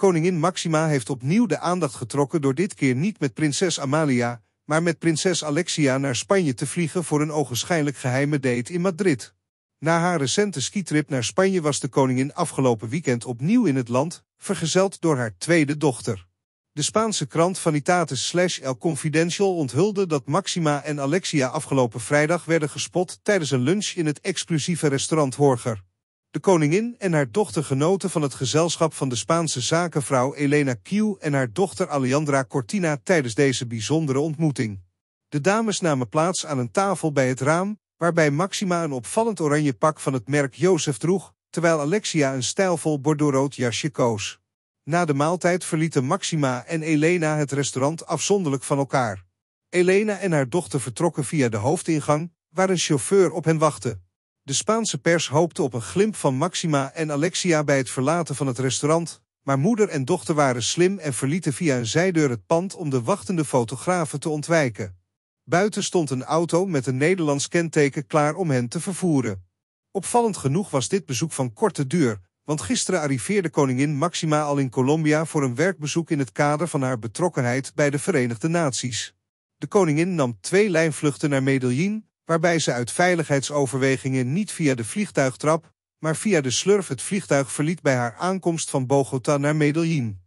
Koningin Maxima heeft opnieuw de aandacht getrokken door dit keer niet met prinses Amalia, maar met prinses Alexia naar Spanje te vliegen voor een ogenschijnlijk geheime date in Madrid. Na haar recente skitrip naar Spanje was de koningin afgelopen weekend opnieuw in het land, vergezeld door haar tweede dochter. De Spaanse krant Vanitatis slash El Confidential onthulde dat Maxima en Alexia afgelopen vrijdag werden gespot tijdens een lunch in het exclusieve restaurant Horger. De koningin en haar dochter genoten van het gezelschap van de Spaanse zakenvrouw Elena Kiel en haar dochter Alejandra Cortina tijdens deze bijzondere ontmoeting. De dames namen plaats aan een tafel bij het raam, waarbij Maxima een opvallend oranje pak van het merk Jozef droeg, terwijl Alexia een stijlvol bordeauxrood jasje koos. Na de maaltijd verlieten Maxima en Elena het restaurant afzonderlijk van elkaar. Elena en haar dochter vertrokken via de hoofdingang, waar een chauffeur op hen wachtte. De Spaanse pers hoopte op een glimp van Maxima en Alexia bij het verlaten van het restaurant, maar moeder en dochter waren slim en verlieten via een zijdeur het pand om de wachtende fotografen te ontwijken. Buiten stond een auto met een Nederlands kenteken klaar om hen te vervoeren. Opvallend genoeg was dit bezoek van korte duur, want gisteren arriveerde koningin Maxima al in Colombia voor een werkbezoek in het kader van haar betrokkenheid bij de Verenigde Naties. De koningin nam twee lijnvluchten naar Medellin, waarbij ze uit veiligheidsoverwegingen niet via de vliegtuigtrap, maar via de slurf het vliegtuig verliet bij haar aankomst van Bogota naar Medellin.